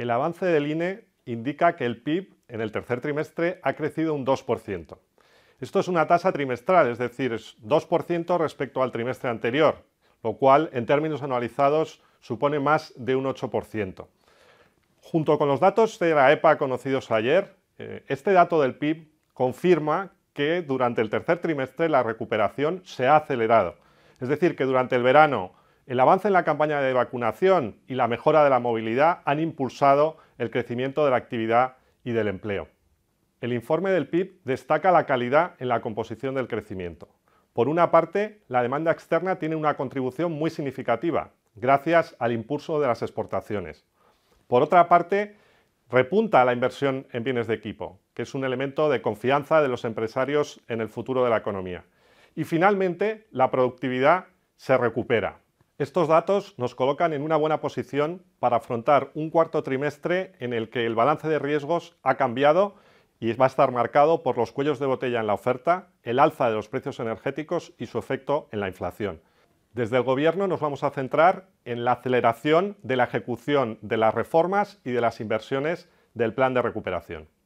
El avance del INE indica que el PIB en el tercer trimestre ha crecido un 2%. Esto es una tasa trimestral, es decir, es 2% respecto al trimestre anterior, lo cual en términos anualizados supone más de un 8%. Junto con los datos de la EPA conocidos ayer, eh, este dato del PIB confirma que durante el tercer trimestre la recuperación se ha acelerado. Es decir, que durante el verano el avance en la campaña de vacunación y la mejora de la movilidad han impulsado el crecimiento de la actividad y del empleo. El informe del PIB destaca la calidad en la composición del crecimiento. Por una parte, la demanda externa tiene una contribución muy significativa, gracias al impulso de las exportaciones. Por otra parte, repunta la inversión en bienes de equipo, que es un elemento de confianza de los empresarios en el futuro de la economía. Y finalmente, la productividad se recupera. Estos datos nos colocan en una buena posición para afrontar un cuarto trimestre en el que el balance de riesgos ha cambiado y va a estar marcado por los cuellos de botella en la oferta, el alza de los precios energéticos y su efecto en la inflación. Desde el Gobierno nos vamos a centrar en la aceleración de la ejecución de las reformas y de las inversiones del plan de recuperación.